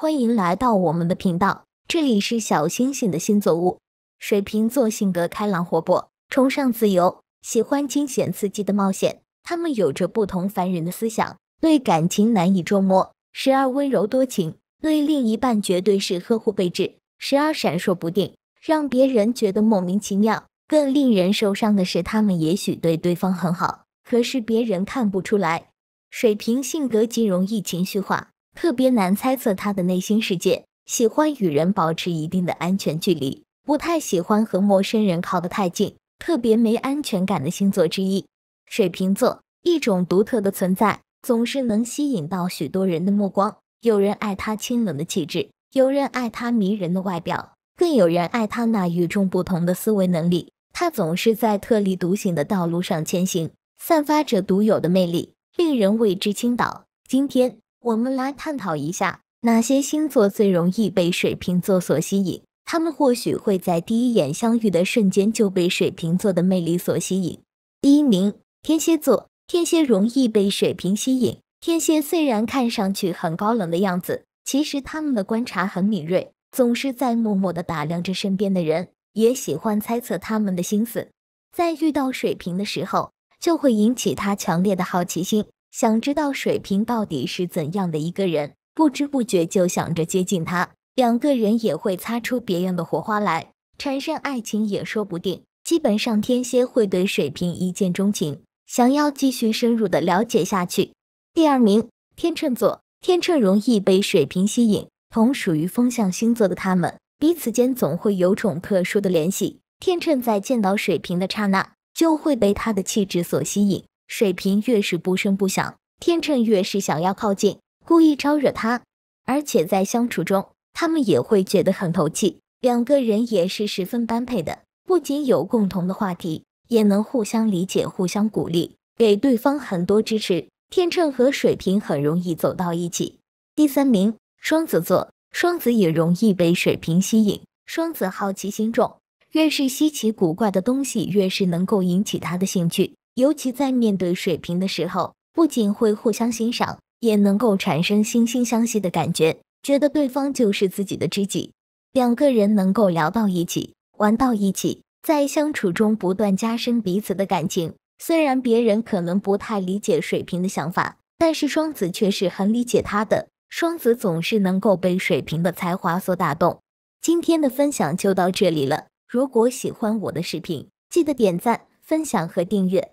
欢迎来到我们的频道，这里是小星星的星座屋。水瓶座性格开朗活泼，崇尚自由，喜欢惊险刺激的冒险。他们有着不同凡人的思想，对感情难以捉摸，时而温柔多情，对另一半绝对是呵护备至；时而闪烁不定，让别人觉得莫名其妙。更令人受伤的是，他们也许对对方很好，可是别人看不出来。水瓶性格极容易情绪化。特别难猜测他的内心世界，喜欢与人保持一定的安全距离，不太喜欢和陌生人靠得太近，特别没安全感的星座之一。水瓶座，一种独特的存在，总是能吸引到许多人的目光。有人爱他清冷的气质，有人爱他迷人的外表，更有人爱他那与众不同的思维能力。他总是在特立独行的道路上前行，散发着独有的魅力，令人为之倾倒。今天。我们来探讨一下哪些星座最容易被水瓶座所吸引。他们或许会在第一眼相遇的瞬间就被水瓶座的魅力所吸引。第一名，天蝎座。天蝎容易被水瓶吸引。天蝎虽然看上去很高冷的样子，其实他们的观察很敏锐，总是在默默地打量着身边的人，也喜欢猜测他们的心思。在遇到水瓶的时候，就会引起他强烈的好奇心。想知道水瓶到底是怎样的一个人，不知不觉就想着接近他，两个人也会擦出别样的火花来，产生爱情也说不定。基本上天蝎会对水瓶一见钟情，想要继续深入的了解下去。第二名，天秤座，天秤容易被水瓶吸引，同属于风象星座的他们，彼此间总会有种特殊的联系。天秤在见到水瓶的刹那，就会被他的气质所吸引。水瓶越是不声不响，天秤越是想要靠近，故意招惹他，而且在相处中，他们也会觉得很投契，两个人也是十分般配的，不仅有共同的话题，也能互相理解、互相鼓励，给对方很多支持。天秤和水瓶很容易走到一起。第三名，双子座，双子也容易被水瓶吸引。双子好奇心重，越是稀奇古怪的东西，越是能够引起他的兴趣。尤其在面对水瓶的时候，不仅会互相欣赏，也能够产生惺惺相惜的感觉，觉得对方就是自己的知己。两个人能够聊到一起，玩到一起，在相处中不断加深彼此的感情。虽然别人可能不太理解水瓶的想法，但是双子却是很理解他的。双子总是能够被水瓶的才华所打动。今天的分享就到这里了。如果喜欢我的视频，记得点赞、分享和订阅。